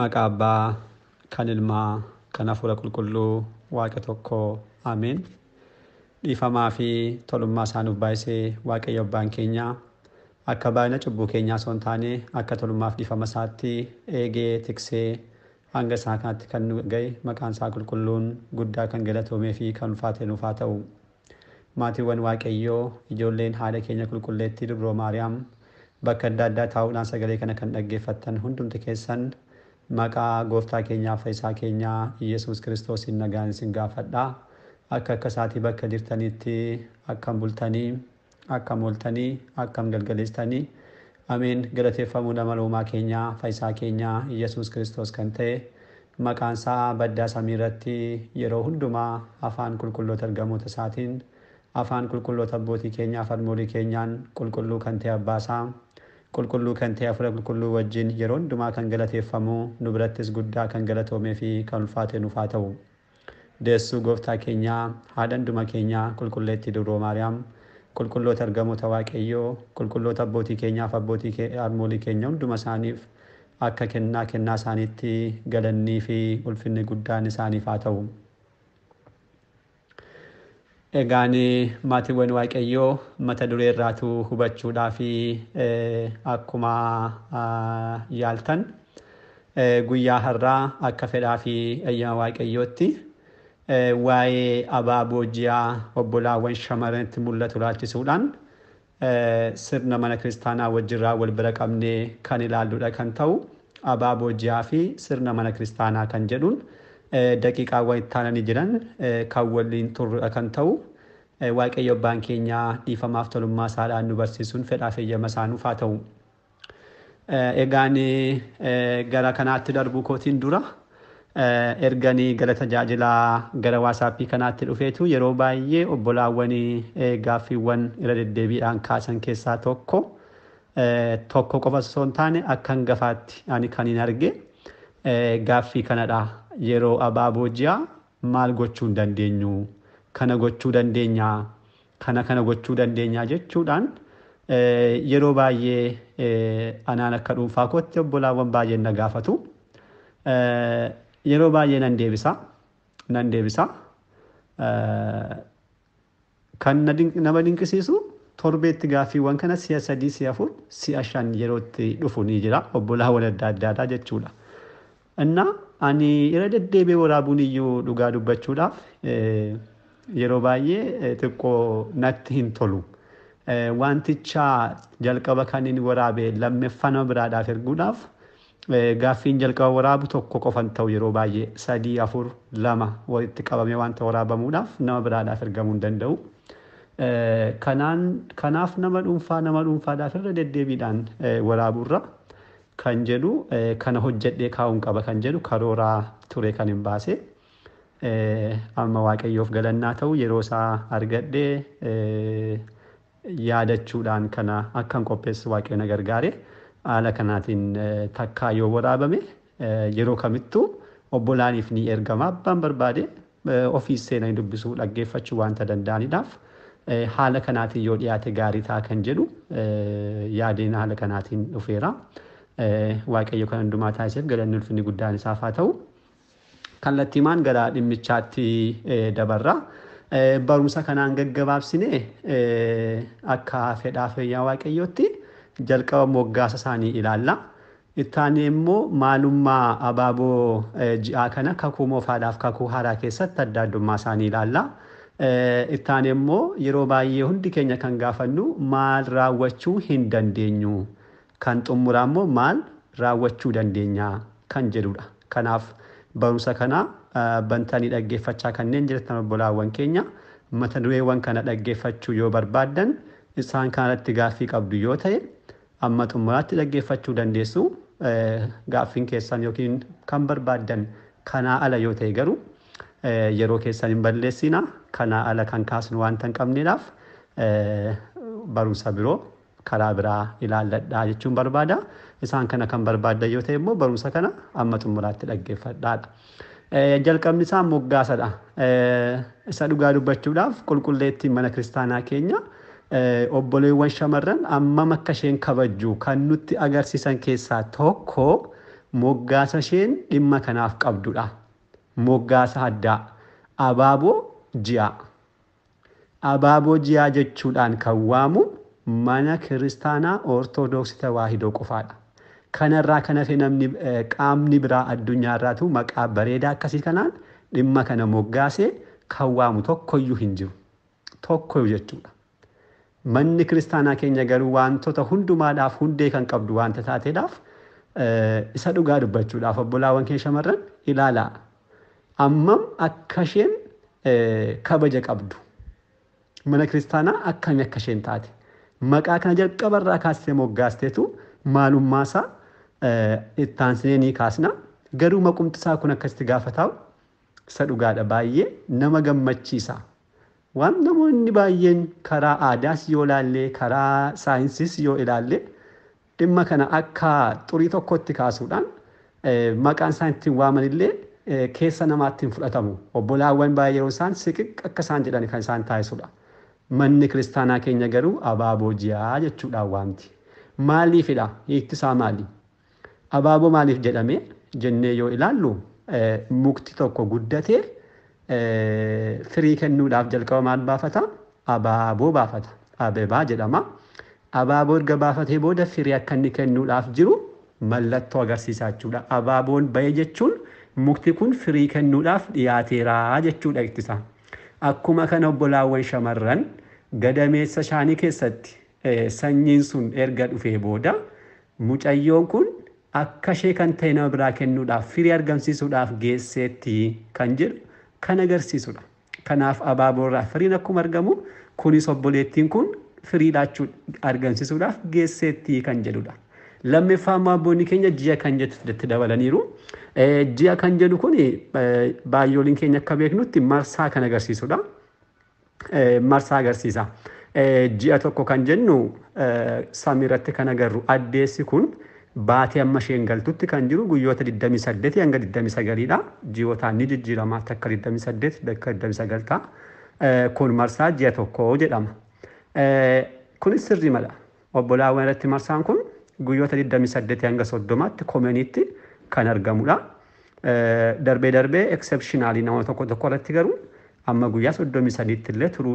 maqaa abbaa kan ilmaa kan hafuura qulqulluu waaqa tokko amiin dhiifamaa fi tolummaa isaanuuf baay'isee waaqayyo abbaan keenya akka baay'ina cubbuu keenyaa osoo hin taane akka tolumaaf dhiifama isaatti eegee tiksee hanga isaa kanatti kan nu ga'e maqaan isaa qulqulluun guddaa kan galatoomee fi kan ulfaate nuufaa haa ta'u. Maatiiwwan waaqayyoo ijoolleen haadha keenya qulqulleettii dubroo maariyaam bakka adda addaa taa'uudhaan sagalee kana kan dhaggeeffattan hundumti keessan maqaa gooftaa keenyaa fi isaa keenya Yesuus kiristoos hin nagaan isin gaafadha. Akka akka isaatii bakka jirtanitti akkam bultanii, akkam ooltanii, akkam galgaleestanii. Ameen galateeffamuu nama loomaa keenyaa faayisaa keenyaa Yesuus kiristoos kan ta'e maqaan isaa baddaa samii yeroo hundumaa afaan qulqulloota ergamoota isaatiin afaan qulqulloota abbootii keenyaaf armoorii keenyaan qulqulluu kan ta'e abbaasaa qulqulluu kan ta'e afura qulqulluu wajjin yeroo hundumaa kan galateeffamuu nu birattis guddaa kan galatoomee fi kan ulfaate nuuf haa ta'u. Deessuu gooftaa keenyaa haadha duma keenyaa qulqulleetti duroo maariyaam qulqulloota argamoota waaqayyoo qulqulloota abbootii keenyaaf abbootii armoolii keenya hundumaa isaaniif akka kennaa kennaa isaaniitti galannii fi ulfinni guddaan isaaniifaa ta'u. Egaan maatiiwwan Waaqayyoo mata duree irraatu fi e, akkuma yaaltan e, guyyaa har'aa akka fedhaa fi ayyaana Waaqayyootti e, waa'ee abaaboo ji'a obbolaawwan shamaranitti mul'atu laalchisuudhaan sirna mana kiristaanaa wajjirraa wal bira qabnee kan ilaalludha kan ta'u abaaboo ji'aa fi sirna mana kiristaanaa kan jedhuun. daqiiqaawwan daqiiqaa wayitaananii jiran kan waliin turre kan ta'u waaqayyo baankeenyaa dhiifamaaf tolummaa isaadhaan nu barsiisuun fedhaaf feeyyama isaanuuf haa ta'u. Egaan gara kanaatti darbuu kootiin dura erganii gara tajaajilaa gara waasaappii kanaatti dhufeetu yeroo baay'ee obbolaawwan gaaffiiwwan irra deddeebiidhaan kaasan keessaa tokko tokko qofa osoo hin taane akka hangafaatti ani kan hin arge gaaffii kanadha. yeroo abaaboo ji'a maal gochuun dandeenyu kana gochuu dandeenya kana kana gochuu dandeenya jechuudhaan eh, yeroo baay'ee eh, anaan akka dhuunfaa kootti obbolaawwan baay'ee na gaafatu. Eh, yeroo baay'ee nan deebisa. Nan deebisa. Kan nama dinqisiisu torbeetti gaaffiiwwan kana si'a sadii, si'a afur, si'a shan yerootti dhufu ni jira. Obbolaawwan adda addaadhaa jechuudha. ani irra deddeebee waraabuun iyyuu dhugaa dubbachuudhaaf eh, yeroo baay'ee eh, xiqqoo natti hin tolu. Eh, jalqaba kan waraabee waraabe nama biraadhaaf erguudhaaf gaaffiin jalqaba waraabu tokko qofan ta'u yeroo baay'ee sadii afur lama walitti qabamee wanta waraabamuudhaaf nama biraadhaaf ergamuu hin danda'u. Kanaaf nama dhuunfaa nama dhuunfaadhaaf irra deddeebiidhaan waraaburra. kan jedhu e, kana hojjedhee kaa'uun qaba kan jedhu karooraa ture kan hin baase e, amma waaqayyoof galannaa ta'u yeroo isaa argadhee yaadachuudhaan kana akkan qopheessu waaqayyoo na gargaare haala kanaatiin e, takkaa yoo waraabame yeroo kamittuu obbolaaniif ni ergama abbaan barbaade ofiis seenanii dubbisuu dhaggeeffachuu wanta danda'aniidhaaf haala kanaatiin yoo dhiyaate gaarii ta'a kan jedhu yaadeen haala kanaatiin dhufeera. waaqayyo kan hundumaa taasiseef galanni ulfinni guddaan isaaf haa ta'u. Kallattiimaan gara dhimmichaatti dabarra. Barumsa kanaan gaggabaabsine akka fedhaa fayyaa waaqayyootti jalqaba moggaasa isaanii ilaalla. Ittaanii immoo maalummaa abaaboo ji'aa kana kakuu moofaadhaaf kakuu haaraa keessatti adda addummaa isaanii ilaalla. Ittaanii immoo yeroo baay'ee hundi keenya kan gaafannu maal raawwachuu hin dandeenyu. kan xumuraammoo maal raawwachuu dandeenya kan jedhudha. Kanaaf barumsa kana bantanii dhaggeeffachaa kanneen jira. jirtan obbolaawwan keenya mata dureewwan kana dhaggeeffachuu yoo barbaadan isaan kanarratti gaaffii qabdu yoo ta'e amma xumuraatti dhaggeeffachuu dandeessu gaaffiin keessan yookiin kan barbaaddan kanaa ala yoo ta'e garuu yeroo keessan hin balleessina kanaa ala kan kaasnu waan hin qabneedhaaf barumsa biroo karaa biraa ilaalladha jechuun barbaada. Isaan kana kan barbaadda yoo ta'e immoo barumsa kana amma xumuraatti dhaggeeffadhaadha. Jalqabni isaa moggaasadha. Isa dhugaa dubbachuudhaaf qulqulleettiin mana kiristaanaa keenya obboleewwan shamarran ammam akka isheen kabajju kan nutti agarsiisan keessaa tokko moggaasa isheen dhimma kanaaf qabdudha. Moggaasa addaa abaaboo ji'a. Abaaboo ji'aa jechuudhaan kan waamu mana kiristaanaa ortodoksii tawaahidoo qofaadha. Kanarraa kan hafe namni eh, qaamni biraa addunyaarraatu maqaa bareedaa akkasii kanaan dhimma kana moggaasee kan waamu tokkoyyuu hin jiru. Tokkoyyuu jechuudha. Manni kiristaanaa keenya garuu wantoota hundumaadhaaf hundee kan qabdu wanta taateedhaaf eh, isa dhugaa dubbachuudhaaf obbolaawwan kee shamarran ilaalaa. Ammam akka isheen eh, kabaja qabdu. Mana kiristaanaa akkami akka isheen taate. maqaa kana jalqaba jalqabarraa kaasitee moggaasteetu maalummaasaa ittaan ni kaasna. Garuu maqumtisaa kun akkasitti gaafa taa'u isa dhugaadha baay'ee nama gammachiisa. Waan namoonni baay'een karaa aadaas yoo ilaalle karaa saayinsiis yoo ilaalle dhimma kana akka xurii tokkotti kaasuudhaan maqaan isaan ittiin waamanillee keessa namaatti hin fudhatamu. Obbolaawwan baay'ee yeroo isaan siqiq akka isaan jedhan kan isaan taasisudha. manni kiristaanaa keenya garuu abaaboo ji'aa jechuudhaan waanti. Maaliifidha? ittisaa isaa maali? Abaaboo maaliif jedhame jennee yoo ilaallu eh, mukti tokko guddatee eh, firii kennuudhaaf jalqaba maal baafata? Abaaboo baafata. Abebaa jedhama. Abaaboo erga baafatee booda firii akka inni kennuudhaaf jiru mallattoo agarsiisaa jechuudha. Abaaboon ba'e jechuun mukti kun firii kennuudhaaf dhiyaateeraa jechuudha ittisa. Akkuma kana obbolaawwan shamarran gadameessa shaanii keessatti eh, sanyiin sun erga dhufee booda mucayyoon kun akka ishee kan ta'e nama biraa kennuudhaaf firii argamsiisuudhaaf geesseetti kan jedhu kan agarsiisudha. Kanaaf abaaboo irraa firiin akkuma argamu kunis obboleettiin kun firii argamsiisuudhaaf geesseetti kan jedhudha. lammeeffaa ammoo abboonni keenya ji'a kan jedhu dabalaniiru. Eh, ji'a kan jedhu kun eh, baayyooliin keenya akka beeknutti marsaa kan agarsiisudha. Eh, marsaa agarsiisa. Eh, ji'a tokko kan jennu eh, samii irratti kan agarru addeessi kun baatee amma isheen galtutti kan jiru guyyoota 28 hanga 29dha. Ji'ootaan ni jijjiirama takka 28 takka 29 ta'a. Kun marsaa ji'a tokko jedhama. Kunis sirrii mala. Obbolaawwan irratti marsaan kun guyyoota 28 hanga 30tti kan argamu dha. Darbee darbee eksepshinaalii nama tokko tokko irratti garuu amma guyyaa soddomii sadiitti illee turuu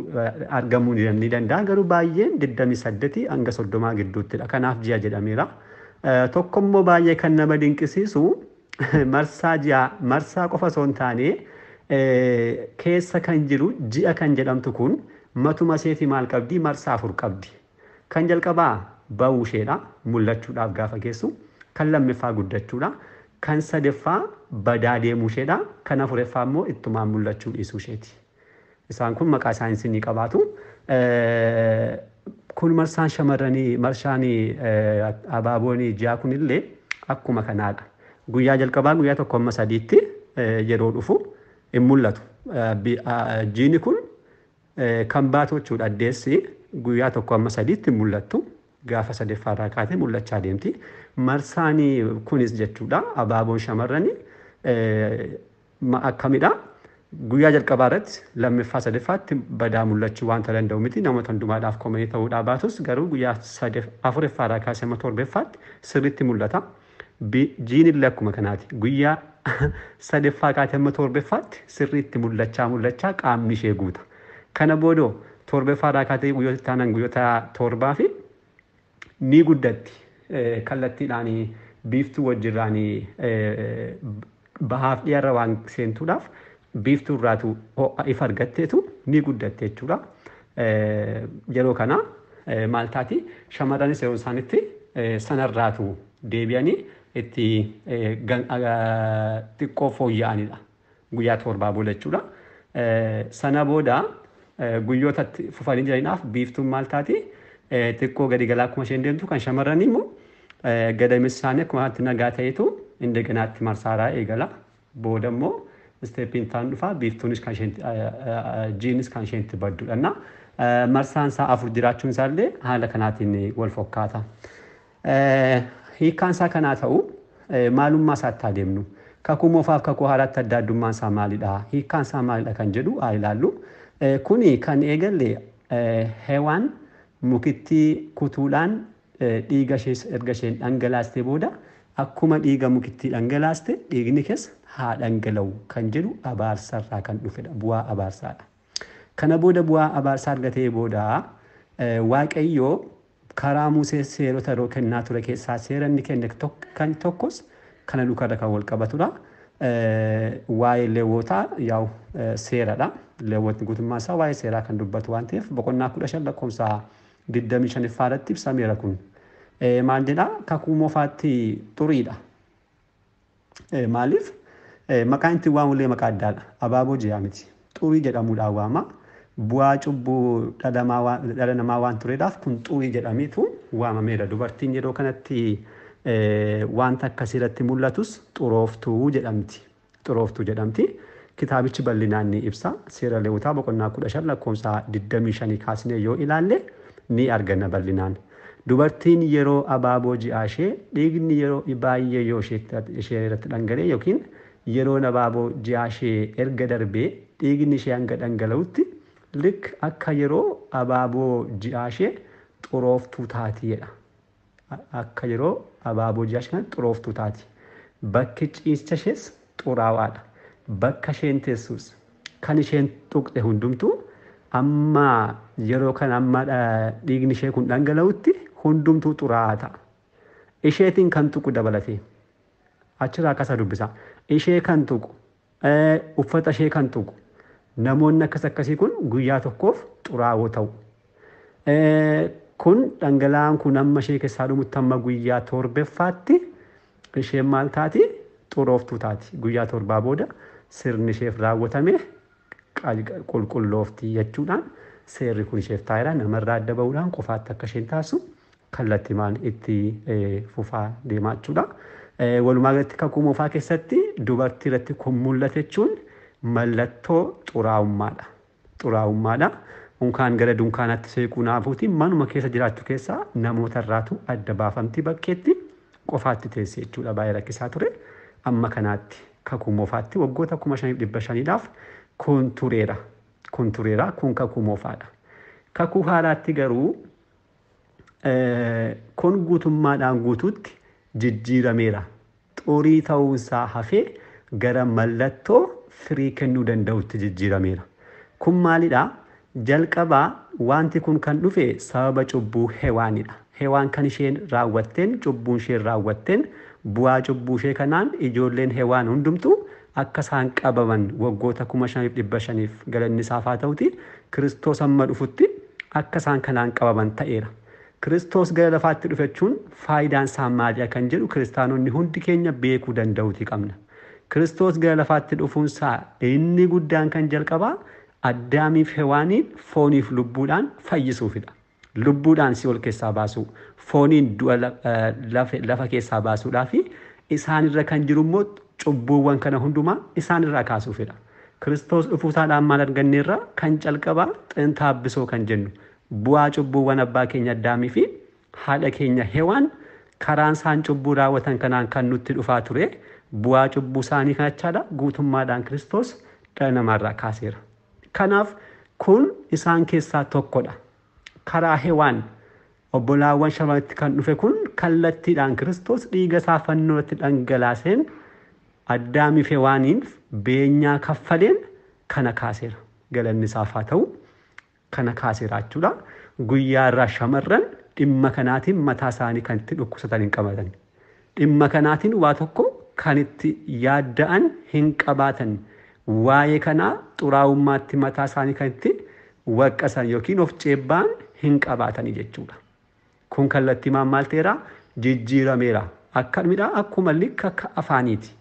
argamuu ni danda'a. Garuu baay'een 28 hanga soddomaa gidduuttidha. Kanaaf ji'a jedhameera. Tokko immoo baay'ee kan nama dinqisiisu marsaa ji'a marsaa qofa osoo hin taane keessa kan jiru ji'a kan jedhamtu kun matuma seetii maal qabdii marsaa afur qabdi. Kan jalqabaa ba'uu isheedha. Mul'achuudhaaf gaafa geessu. Kan lammiffaa guddachuudha. kan sadaffaa badaa deemuusheedha. Kana furaffaa immoo ittumaan mul'achuu dhiisuusheeti. Isaan kun maqaa saayinsii ni qabaatu. Kun marsaan shamarranii marshaan abaaboon ji'a kunillee akkuma kanaadha. Guyyaa jalqabaa guyyaa tokkomma sadiitti yeroo dhufu hin mul'atu. Jiini kun kan baatu jechuudha addeessi guyyaa tokkomma sadiitti hin mul'attu. Gaafa sadaffaarraa kaatee mul'achaa deemti. Marsaanii kunis jechuudha abaaboon shamarranii akkamidha guyyaa jalqabaa irratti lammiffaa sadaffaatti badaa mul'achuu waanta danda'u miti namoota hundumaadhaaf komanii ta'uudhaa baatus garuu guyyaa afuriffaadhaa kaasee hamma torbeffaatti sirriitti mul'ata. Jiin illee akkuma kanaati guyyaa sadaffaa kaatee hamma torbeffaatti sirriitti mul'achaa mul'achaa qaamni ishee guuta. Kana boodoo torbeffaadhaa kaatee guyyoota itti aanan guyyoota torbaa fi ni guddatti. Eh, kallattiidhaan biiftuu wajjirraan eh, bahaaf dhiyaarra waan seentuudhaaf biiftuu irraatu ho'a ifa argatteetu ni guddatte eh, Yeroo kana maal taati shamarranis yeroo isaanitti sanarraatu deebi'anii itti xiqqoo fooyya'anidha. Guyyaa torbaa booda jechuudha. Sana booda guyyootatti fufanii jiraniidhaaf biiftuun maal taati xiqqoo gadi galaa akkuma isheen deemtu kan shamarran ገዳይ ምሳኔ ኩማትና ጋታይቱ እንደገና ትማርሳራ ይገላ ቦ ደግሞ ስቴፒን ታንዱፋ ቢርቱንሽ ጂንስ ካንሸንት በዱ እና መርሳንሳ አፉር ጅራችሁን ሳለ ሀለ ከናቲን ወልፎካታ ሂካንሳ ከና ተኡ ማሉማ ሳታ ደምኑ ከኩሞፋፍ ተዳዱ ማንሳ ማሊዳ ይካንሳ ማሊዳ ከንጀዱ አይላሉ ኩኒ ከን ኤገሌ ሄዋን ሙክቲ ኩቱላን Eh, dhiiga ishees erga isheen dhangalaastee booda akkuma dhiiga mukittii dhangalaaste dhiigni keessa haa dhangala'u kan jedhu abaarsarraa kan dhufedha bu'aa abaarsaadha. Kana booda bu'aa abaarsaa argatee booda eh, waaqayyoo karaa Musee seerota yeroo kennaa ture keessaa seera inni kenne kan tokkos kana lukarra kan wal qabatudha. Eh, waa'ee leewwotaa yaa'u seeradha. Leewwotni guutummaa isaa waa'ee seeraa kan dubbatu waan ta'eef boqonnaa kudha shan lakkoofsa 25ffaa irratti ibsameera kun. Maal jedhaa kakuumofaatti xuriidha. Maaliif maqaan itti waamullee maqaa addaadha. Abaaboo jedhaa miti. Xurii jedhamuudhaan waama. Bu'aa cubbuu dhala namaa waan tureedhaaf kun xurii jedhamiitu waamameera. Dubartiin yeroo kanatti wanta akkasii irratti mul'atus xurooftuu jedhamti. Xurooftuu jedhamti. Kitaabichi bal'inaan ni ibsa. Seera Lewutaa boqonnaa kudha shan lakkoofsa 25 kaasinee yoo ilaalle ni argana bal'inaan. Dubartiin yeroo abaaboo ji'aa ishee dhiigni yeroo baay'ee yoo ishee irratti dhangalee yookiin yeroon abaaboo ji'aa ishee erga darbee dhiigni ishee hanga dhangala'utti lik akka yeroo abaaboo ji'aa ishee xurooftuu taatiyedha. Akka yeroo abaaboo ji'aa ishee xurooftuu taati. Bakki ciisicha ishees xuraawaadha. Bakka isheen teessus kan isheen tuqxe hundumtuu ammaa yeroo kan amma dhiigni ishee kun dhangala'utti hundumtuu xuraata. Isheetiin kan tuqu dabalatee achirraa akkasa dubbisa. Ishee kan tuqu uffata ishee kan tuqu namoonni akkas akkasii kun guyyaa tokkoof xuraawoo ta'u. Kun dhangala'aan kun amma ishee keessaa dhumutti amma guyyaa torbeffaatti isheen maal taati xurooftuu taati guyyaa torbaa booda sirni isheef raawwatame. qulqullooftii jechuudhaan seerri kun isheef taa'edha. Namarraa adda bahuudhaan qofaatti akka isheen taasisu kallattii itti fufaa deemaa jechuudha. Walumaa galatti kakuu moofaa keessatti dubartii irratti kun mul'ate mallattoo xuraa'ummaadha. Xuraa'ummaadha. Dunkaan gara dunkaanaatti seequu naafuutiin manuma keessa jiraachuu keessaa namoota irraatu adda baafamtii bakkeetti qofaatti teesse jechuudha baay'ee rakkisaa ture. Amma kanaatti kakuu moofaatti waggoota kuma shaniif dhibba shaniidhaaf kontureera. Kontureera kun kakuu moofaadha. Kakuu haaraatti garuu eh, kun guutummaadhaan guututti jijjiirameera. Xurii isaa hafee gara mallattoo firii kennuu danda'utti jijjiirameera. Kun maalidhaa? Jalqabaa wanti kun kan dhufe sababa cubbuu hewaanidha. Hewaan kan isheen raawwatteen cubbuun isheen raawwatteen bu'aa cubbuu ishee kanaan ijoolleen hewaan hundumtu akka isaan qabaman waggoota kuma shaniif dhibba shaniif galannisaaf haa ta'uti kiristoos hamma dhufutti akka isaan kanaan qabaman ta'eera. Kiristoos gara lafaatti dhufechuun faayidaan isaa maali kan jedhu kiristaanonni hundi keenya beekuu danda'uuti qabna. Kiristoos gara lafaatti dhufuun isaa inni guddaan kan jalqabaa addaamiif hewaaniin fooniif lubbuudhaan fayyisuufidha. Lubbuudhaan si ol keessaa baasuu, fooniin du'a eh, lafa keessaa baasuudhaa isaanirra kan jiru immoo cubbuuwwan kana hundumaa isaanirraa kaasuuf jedha. Kiristoos dhufuusaa dhaan arganneerra kan calqabaa xintaabisoo kan jennu bu'aa cubbuuwwan abbaa keenya addaamii fi haadha keenya hewaan karaan isaan cubbuu raawwatan kanaan kan nutti dhufaa ture bu'aa cubbuu isaanii kanachaadha guutummaadhaan Kiristoos dhala namaarraa kaaseera. Kanaaf kun isaan keessaa tokkodha. Karaa hewaan obbolaawwan shamarratti kan dhufe kun kallattiidhaan kiristoos dhiiga isaa fannooti dhangalaaseen addaamife waaniif beenyaa kaffaleen kana kaaseera. Galannisaaf haa ta'u kana kaaseera jechuudha. Guyyaa irraa shamarran dhimma kanaatiin mataa isaanii kan itti dhukkubsatan hin qabatan. Dhimma kanaatiin waa tokko kan itti yaadda'an hin qabaatan. Waa'ee kanaa xuraa'ummaatti mataa isaanii kan waqqa isaan yookiin of ceebbaan hin qabaatanii jechuudha. kun kallattii maan maal ta'eera jijjiirameera akka midhaa akkuma likka akka afaaniiti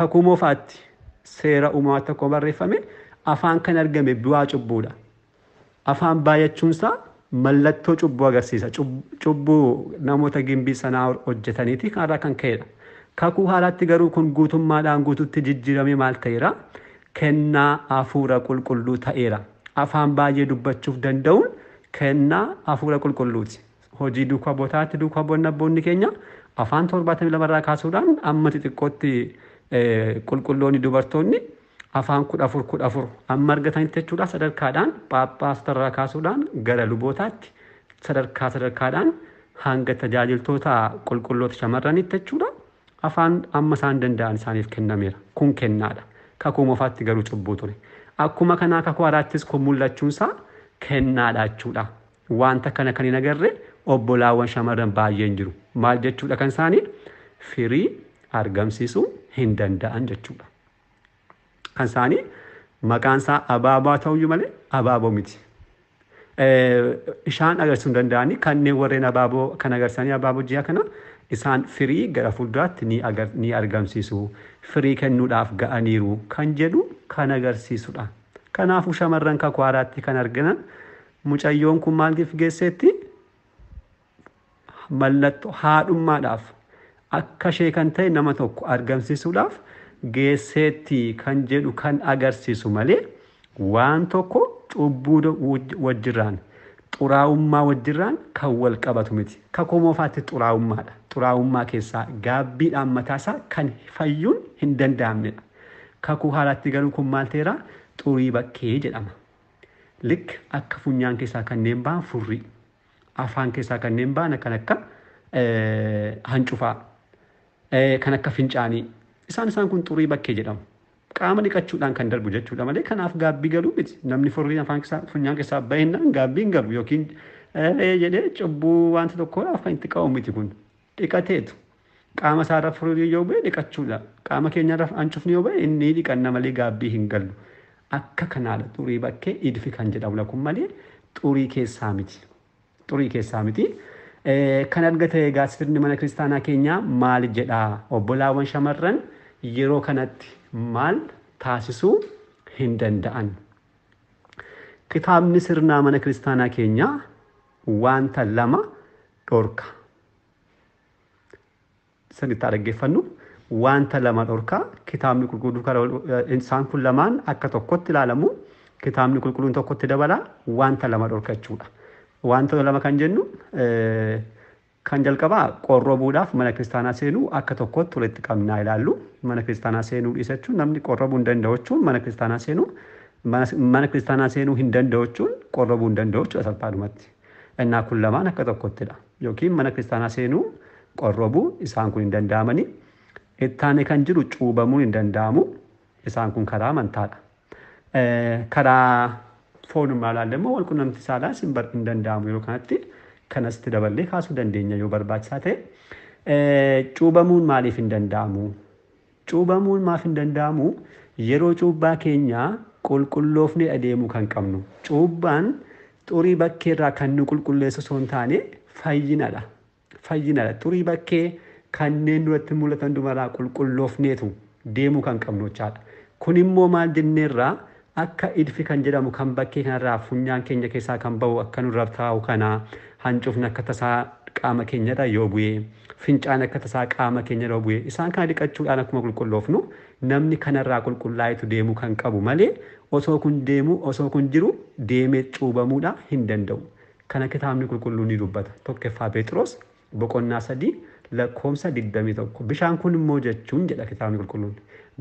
kakumoo fa'aatti seera uumamaa tokko barreeffame afaan kan argame bu'aa cubbuudha afaan baay'achuunsaa mallattoo cubbuu agarsiisa cubbuu namoota gimbii sanaa hojjetaniiti kanarraa kan ka'edha kakuu haalaatti garuu kun guutummaadhaan guututti jijjiirame maal ta'eera kennaa hafuura qulqulluu ta'eera afaan baay'ee dubbachuuf danda'uun kennaa hafuura qulqulluuti. hojii duukaa bootaatti duukaa boonnaa boonni keenya afaan torbaatamii lamarraa kaasuudhaan amma xixiqqootti qulqulloonni dubartoonni afaan kudha afur kudha afur amma argatanitti jechuudha sadarkaadhaan phaaphaastarraa kaasuudhaan gara lubootaatti sadarkaa sadarkaadhaan hanga tajaajiltoota qulqulloota shamarranitti jechuudha afaan amma isaan danda'an isaaniif kennameera kun kennaadha kakuu mofaatti garuu cubbuu ture akkuma kanaa kakuu araattis kun mul'achuunsaa kennaadha jechuudha wanta kana kan hin agarre obbolaawwan shamarran baay'een jiru. Maal jechuudha kan isaanii firii argamsiisuu hin danda'an jechuudha. Kan isaanii maqaan isaa abaabaa ta'uu malee abaaboo miti. Isaan agarsiisuu hin danda'anii kanneen warreen abaaboo kan agarsiisanii abaaboo ji'a kana isaan firii gara fuulduraatti ni argamsiisu. Firii kennuudhaaf ga'aniiru kan jedhu kan agarsiisudha. Kanaafuu shamarran kakwaaraatti kan arginan mucayyoon kun maaltiif geesseetti? mallattoo haadhummaadhaaf akka ishee kan ta'e nama tokko argamsiisuudhaaf geesseetti kan jedhu kan agarsiisu malee waan tokko cubbuu wajjirraan xuraa'ummaa wajjirraan kan wal qabatu miti. Ka komoofaatti xuraa'ummaadha. Xuraa'ummaa keessaa gaabbiidhaan mataasaa kan fayyuun hin danda'amnedha. Kakuu haalatti garuu kun maal ta'eeraa xurii bakkee jedhama. Lik akka funyaan keessaa kanneen ba'an furri. afaan keessaa kanneen baana kan akka hancufaa, kan akka fincaanii. Isaan isaan kun xurii bakkee jedhamu. Qaama dhiqachuudhaan kan darbu jechuudha malee kanaaf gaabbii galuu miti. Namni furriin keessaa funyaan keessaa bahinnaan gaabbiin galu yookiin jedhee cubbuu wanta tokkodhaaf kan itti qabu miti kun dhiqateetu. Qaama isaarraa furii yoo ba'e dhiqachuudha. Qaama keenyarraa hancufni yoo ba'e inni dhiqanna malee gaabbii hin galu. Akka kanaadha xurii bakkee idfi kan jedhamu lakkun malee xurii keessaa miti. xurii keessaa miti. Kanan gatee gaazexeessitoonni mana kiristaanaa keenyaa maal jedhaa obbolaawwan shamarran yeroo kanatti maal taasisuu hin danda'an. Kitaabni sirnaa mana kiristaanaa keenyaa wanta lama dhorka. Sirriitti haa dhaggeeffannu. wanta lama dhorkaa kitaabni qulqulluu isaan kun lamaan akka tokkotti ilaalamu kitaabni qulqulluun tokkotti dabala wanta lama dhorkachuudha. Wantoota lama kan jennu kan jalqabaa qorroo bu'uudhaaf mana kiristaanaa seenuu akka tokkotti walitti qabnaa ilaallu. Mana kiristaanaa seenuu dhiisachuun namni qorroo bu'uu hin danda'u mana kiristaanaa seenuu mana kiristaanaa seenuu hin danda'u qorroo bu'uu hin danda'u jechuudha salphaadhumatti. Innaa kun lamaan akka tokkottidha. Yookiin mana kiristaanaa seenuu qorroo bu'uu isaan kun hin danda'amani. Ittaanee kan jiru cuubamuu hin danda'amu. Isaan kun karaa amantaadha. Karaa foonummaa ilaallee walqunnamti saalaa siin hin danda'amu yeroo kanatti kanasti daballee kaasuu dandeenya yoo barbaachisaa ta'e. Cuubamuun maaliif hin danda'amu? Cuubamuun maaf hin danda'amu? Yeroo cuubbaa keenya qulqulloofne adeemuu kan qabnu. Cuubbaan xurii bakkee irraa kan nu qulqulleessu osoo hin taane fayyinadha. Fayyinadha. Xurii bakkee kanneen duratti mul'atan dhumarraa qulqulloofneetu deemuu kan qabnu jechaadha. Kun immoo maal jenneerraa akka idfi kan jedhamu kan bakkee kanarraa funyaan keenya keessaa kan ba'u akka nurra taa'u kanaa hancuufni akka tasaa qaama keenyadha yoo bu'ee fincaan akka tasaa qaama keenyadha yoo bu'ee isaan kana dhiqachuudhaan akkuma qulqulloofnu namni kanarraa qulqullaa'etu deemuu kan qabu malee osoo kun deemu osoo kun jiru deemee cuubamuudha hin danda'u kana kitaabni qulqulluu ni dubbata tokkeffaa Pheexroos boqonnaa sadii lakkoomsa digdamii tokko bishaan kun immoo jechuun jedha kitaabni qulqulluun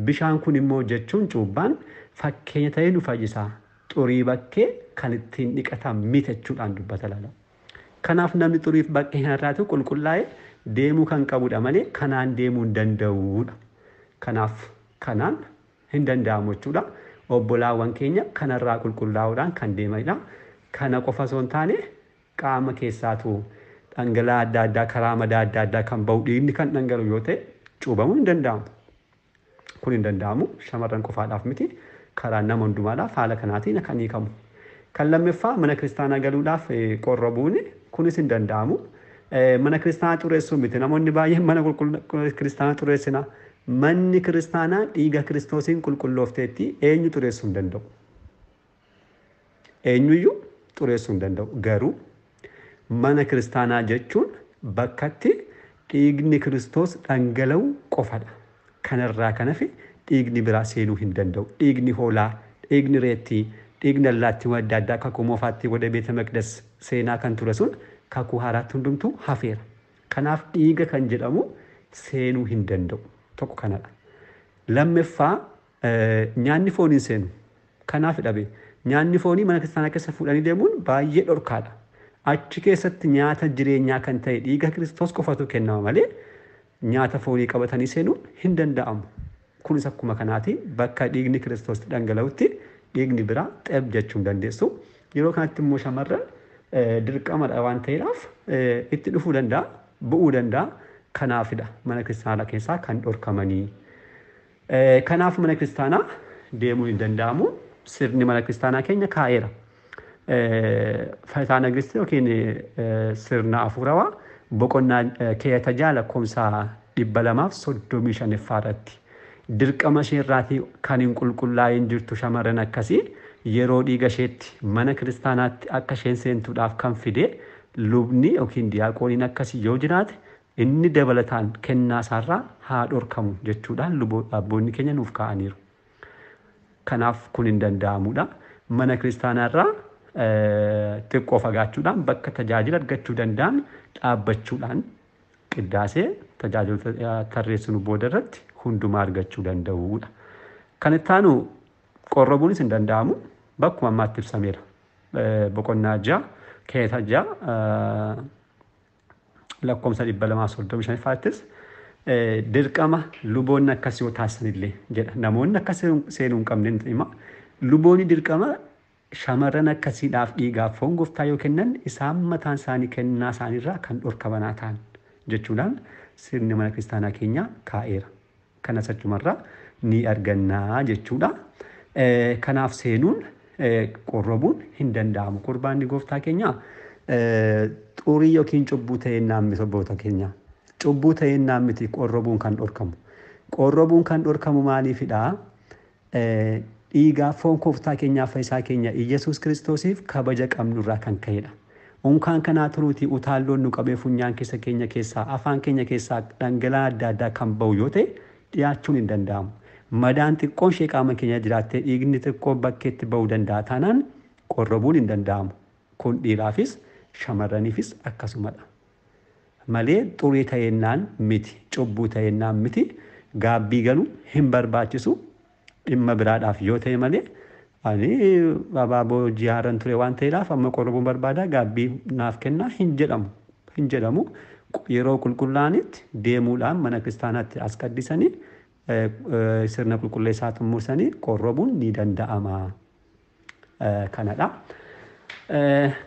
bishaan kun immoo jechuun cuubbaan fakkeenya ta'ee nu fayyisaa xurii bakkee kan ittiin dhiqatan mitechuudhaan dubbata laala. Kanaaf namni xuriif bakkee kanarraatu qulqullaa'e deemuu kan qabuudha malee kanaan deemuu hin danda'udha. Kanaaf kanaan hin danda'amu jechuudha. Obbolaawwan keenya kanarraa qulqullaa'uudhaan kan deemanidha. Kana qofa osoo hin taane qaama keessaatu. dhangala'aa adda addaa karaa madaa adda addaa kan bahu dhiigni kan dhangala'u yoo ta'e cuubamuu hin danda'amu. Kun hin danda'amu shamarran qofaadhaaf miti karaa nama hundumaadhaaf haala kanaatiin kan hiikamu. Kan lammiffaa mana kiristaanaa galuudhaaf qorrabuun kunis hin danda'amu. Mana kiristaanaa xureessuu miti namoonni baay'een mana kiristaanaa xureessina. Manni kiristaanaa dhiiga kiristoosiin qulqulloofteetti eenyu xureessuu hin danda'u. Eenyuyyuu xureessuu hin danda'u garuu mana kiristaanaa jechuun bakkatti dhiigni kiristoos dhangala'u qofaadha. Kanarraa kanafi dhiigni biraa seenuu hin danda'u. Dhiigni hoolaa, dhiigni reettii, dhiigni allaattiiwwan adda addaa kakuu moofaatti godhee beeta maqdas seenaa kan ture sun kakuu haaraatti hundumtuu hafeera. Kanaaf dhiiga kan jedhamu seenuu hin danda'u. Tokko kanadha. Lammeeffaa nyaanni foon seenu. Kanaaf dhabe nyaanni foonii mana kiristaanaa keessa fuudhanii deemuun baay'ee dhorkaadha. achi keessatti nyaata jireenyaa kan ta'e dhiiga Kiristoos qofatu kennama malee nyaata foonii qabatanii seenuun hin danda'amu. Kunis akkuma kanaati bakka dhiigni Kiristoos dhangala'utti dhiigni biraa xeeb jechuun dandeessu. Yeroo kanatti immoo shamarran dirqamadha waan ta'eedhaaf itti dhufuu danda'a, bu'uu danda'a. Kanaafidha mana kiristaanaa keessaa kan dhorkamanii. Kanaaf mana kiristaanaa deemuu hin danda'amu. Sirni mana kiristaanaa keenya kaa'eera. Fayisaa nagristi yookiin sirna afuurawaa boqonnaa keeyata ja'a lakkoomsaa dhibba lamaaf soddomii shaniffaa irratti dirqama ishee isheerraatii kan hin qulqullaa'in jirtu shamarran akkasii yeroo dhiiga isheetti mana kiristaanaatti akka isheen seentuudhaaf kan fide lubni yookiin diyaaqooniin akkasii yoo jiraate inni dabalataan kennaa isaarraa haa dhorkamu jechuudhaan abboonni keenya nuuf kaa'aniiru. Kanaaf kun hin danda'amudha. Mana kiristaanaa irraa xiqqoo fagaachuudhaan bakka tajaajila argachuu danda'an dhaabbachuudhaan qiddaasee tajaajilota tarreessinu booda irratti hundumaa argachuu danda'uudha. Kan ittaanu qorrabuunis hin danda'amu bakkuma ammaatti ibsameera. Boqonnaa ja'a keeta ja'a lakkoomsa dhibba lamaa soddomi shaniffaattis dirqama luboonni akkasii yoo taasisanillee jedha. Namoonni akkasii seenuu hin qabne hima. Luboonni dirqama shamarran akkasiidhaaf dhiigaaf foon gooftaa yoo kennan isaan mataan isaanii kennaa isaaniirraa kan dhorkamanaa ta'an jechuudhaan sirni mana kiristaanaa keenya kaa'eera. Kanas achumarraa ni argannaa jechuudha. E, kanaaf seenuun e, qorrobuun hin danda'amu. Qurbaanni gooftaa keenya e, xurii yookiin cubbuu ta'ennaan miti obboota keenya. Cubbuu kan dhorkamu. Qorrabuun kan dhorkamu maaliifidhaa? dhiigaa foon kooftaa keenyaa fi isaa keenya Iyyasuus kiristoosiif kabaja qabnu irraa kan ka'edha. Unkaan kanaa turuutii utaalloon nu qabee funyaan keessa keenya keessaa afaan keenya keessaa dhangala'aa adda addaa kan ba'u yoo ta'e dhiyaachuun hin danda'amu. Madaan xiqqoon ishee qaama keenya jiraattee dhiigni xiqqoo bakkeetti ba'uu danda'a taanaan qorrabuun hin danda'amu. Kun dhiiraafis shamarraniifis akkasumadha. Malee xurii ta'ennaan miti miti gaabbii galu hin barbaachisu dhimma biraadhaaf yoo ta'e malee ani abaaboo jihaaran ture waan ta'eedhaaf amma qorrubuu barbaadaa gaabbii naaf kennaa hin jedhamu yeroo qulqullaanitti deemuudhaan mana kiristaanaatti as qaddisanii sirna qulqulleessaa xumursanii qorrabuun ni danda'ama kanadha.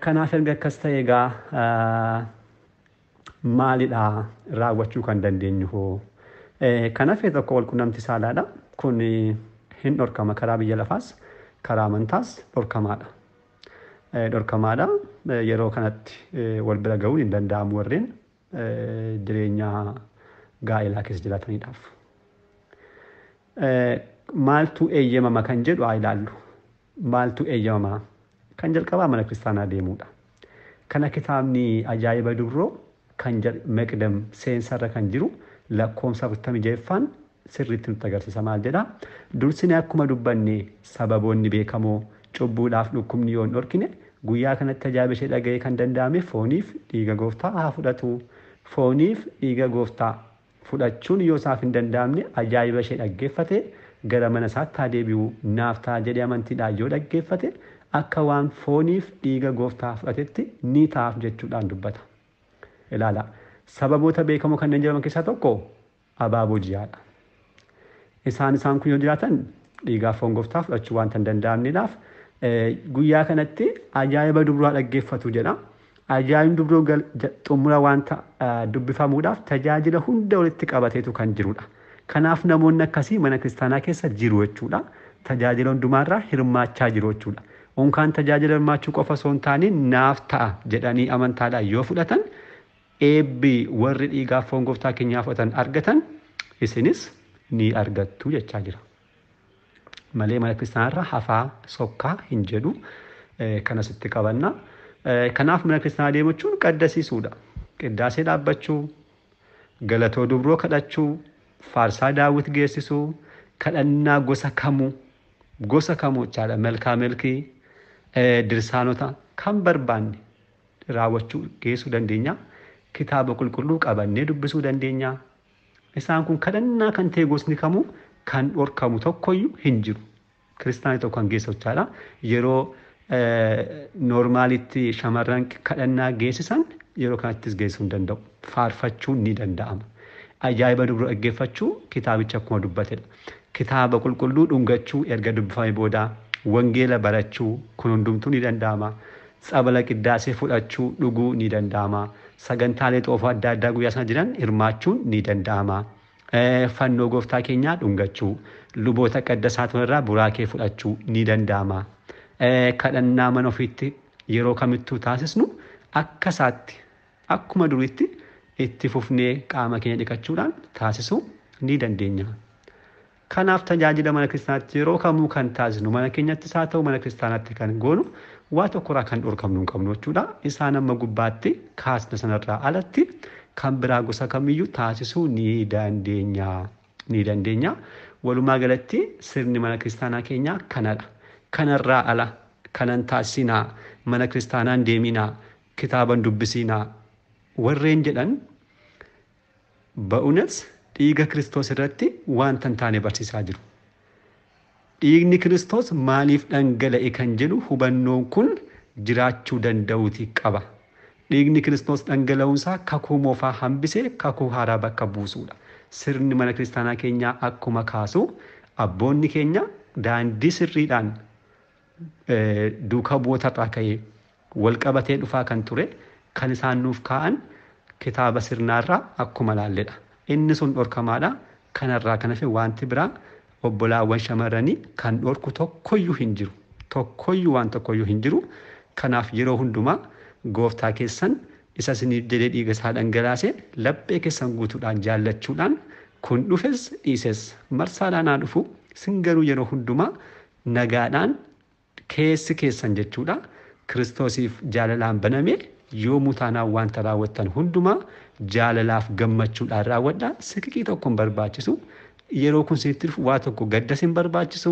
Kanaaf erga akkas ta'e egaa maalidha raawwachuu kan dandeenyu hoo? Kanaaf tokko walqunnamti saalaadha. Kun hin dhorkama karaa biyya lafaas karaa amantaas dhorkamaadha. Eh, dhorkamaadha eh, yeroo kanatti eh, walbira bira hin danda'amu warreen jireenyaa gaa'elaa keessa jiraataniidhaaf. Maaltu eeyyamama kan jedhu haa ilaallu. Maaltu eeyyamama kan jalqabaa mana kiristaanaa deemudha Kana kitaabni ajaa'iba durroo kan jedhu meqdam seensarra kan jiru lakkoomsa 46 jeeffaan. sirriitti nutti agarsiisamaa jedha. Dursine akkuma dubbanne sababoonni beekamoo cubbuudhaaf dhukkubni yoo hin dhorkine guyyaa kanatti tajaajila ishee dhaga'ee kan danda'ame fooniif dhiiga gooftaa haa fudhatu. Fooniif dhiiga gooftaa fudhachuun yoo isaaf hin danda'amne ajaa'iba ishee dhaggeeffate gara mana isaatti haa deebi'u naaf ta'a jedhee amantiidhaan yoo dhaggeeffate akka waan fooniif dhiiga gooftaa fudhatetti ni taa'aaf jechuudhaan dubbata. Ilaala sababoota beekamoo kanneen jedhaman keessaa tokko abaaboo ji'aadha. Isaan isaan kun yoo jiraatan dhiigaa foon gooftaa fudhachuu wanta hin danda'amneedhaaf guyyaa kanatti ajaa'iba dubraa dhaggeeffatu jedha. Ajaa'ibni dubroo xumura wanta dubbifamuudhaaf tajaajila hunda walitti qabateetu kan jirudha. Kanaaf namoonni akkasii mana kiristaanaa keessa jiru jechuudha. Tajaajila hundumaarraa hirmaachaa jiru jechuudha. Onkaan tajaajila hirmaachuu qofa osoo hin taane naaf ta'a jedhanii amantaadhaan yoo fudhatan eebbi warri dhiigaa foon gooftaa keenyaa fudhatan argatan ni argattu jechaa jira. Malee mana kiristaanarra hafaa sokkaa hin jedhu kan asitti qabanna. Kanaaf mana kiristaanaa deemachuun qaddasiisuudha. Qiddaasee dhaabbachuu, galatoo dubroo kadhachuu, faarsaa daawwit geessisuu, kadhannaa gosa kamuu gosa kamuu jechaadha melkaa melkii dirsaanota kan barbaanne raawwachuu geessuu dandeenya. Kitaaba qulqulluu qabannee dubbisuu dandeenya. Isaan kun kadhannaa kan ta'e gosni kamuu kan dhorkamu tokkoyyuu hin jiru. Kiristaanii tokko kan geessochaadha. Yeroo eh, noormaalitti shamarran kadhannaa geessisan yeroo kanattis geessuu hin danda'u. Faarfachuun ni danda'ama. Ajaa'iba dubra dhaggeeffachuu kitaabicha akkuma dha. Kitaaba qulqulluu dhungachuu erga dubbifame booda, wangeela barachuu kun hundumtuu ni danda'ama. Tsabala qiddaasee fudhachuu dhuguu ni danda'ama. sagantaalee xoofoo adda addaa guyyaa sana jiran hirmaachuun ni danda'ama. Eh, fannoo gooftaa keenyaa dhungachuu, luboota qaddasaa ture irraa kee fudhachuu ni danda'ama. Eh, kadhannaa mana ofiitti yeroo kamittuu taasisnu akka isaatti akkuma duriitti itti fufnee qaama keenya dhiqachuudhaan taasisuu ni dandeenya. Kanaaf tajaajila mana kiristaanaatti yeroo kamuu kan taasisnu mana keenyattis haa ta'u mana kiristaanaatti kan goonu waa tokkorraa kan dhorkamnu hin qabnu jechuudha. Isaan amma gubbaatti kaasna sanarraa alatti kan biraa gosa kamiyyuu taasisuu ni dandeenya. Walumaa galatti sirni mana kiristaanaa keenyaa Kanarraa ala kanan taasisinaa mana kiristaanaan deeminaa kitaaban dubbisinaa warreen jedhan ba'uunas dhiiga kiristoos irratti waan taane barsiisaa jiru. dhiigni Kiristoos maaliif dhangala'e kan jedhu hubannoon kun jiraachuu danda'uuti qaba. Dhiigni Kiristoos isaa kakuu moofaa hambisee kakuu haaraa bakka dha. Sirni mana kiristaanaa keenyaa akkuma kaasu abboonni keenya daandii sirriidhaan e, duukaa bu'ootarraa ka'ee wal qabatee dhufaa kan ture kan isaan nuuf kaa'an kitaaba sirnaarraa akkuma dha. Inni sun dhorkamaadha. Kanarraa kan hafe wanti biraa obbolaawwan shamarranii kan dhorku tokkoyyuu hin jiru. waan tokkoyyuu hin jiru. Kanaaf yeroo hundumaa gooftaa keessan isa isiniif jedhee dhiiga isaa dhangalaase laphee keessan guutuudhaan jaallachuudhaan kun dhufees dhiises marsaadhaan haa dhufu sin garuu yeroo hundumaa nagaadhaan keessi keessan jechuudha kiristoosiif jaalalaan banamee yoo mutaanaan wanta raawwattan hundumaa jaalalaaf gammachuudhaan raawwadhaa siqiqii tokko barbaachisu. yeroo kun waa tokko gadda sin barbaachisu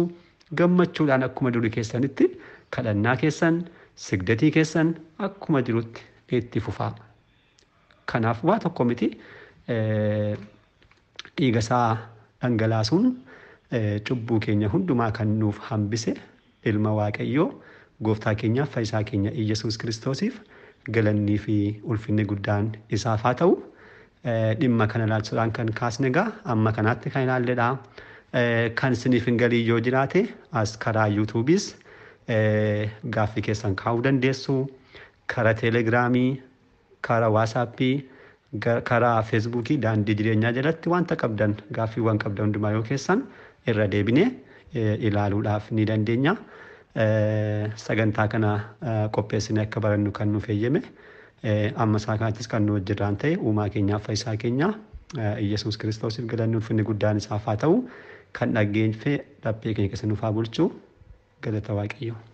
gammachuudhaan akkuma durii keessanitti kadhannaa keessan sigdatii keessan akkuma jirutti itti fufaa. Kanaaf waa tokko miti dhiigasaa dhangalaasuun cubbuu keenya hundumaa kan nuuf hambise ilma waaqayyoo gooftaa keenyaaf faayisaa keenya Iyyasuus kiristoosiif galannii fi ulfinni guddaan isaaf haa ta'u. Eh, dhimma kana ilaalchisuudhaan kan kaasne gaa amma kanaatti kan ilaalledha. Eh, kan isiniif hin galii yoo jiraate as karaa yuutuubiis eh, gaaffii keessan kaa'uu dandeessu. Karaa teelegiraamii, karaa waasaappii, karaa feesbuukii daandii jireenyaa jalatti wanta qabdan gaaffiiwwan qabdan hundumaa yoo keessan irra deebine ilaaluudhaaf ni dandeenya. Sagantaa kana qopheessine akka barannu kan nuuf eeyyame. ammasaa kanattis kan nu wajjirraan ta'e uumaa keenyaaf isaa keenya Iyyasuus kiristoosiif galanni finni guddaan isaaf haa ta'u kan dhageenfe dhaphee keenya keessa nuuf haa bulchu galata waaqayyoo.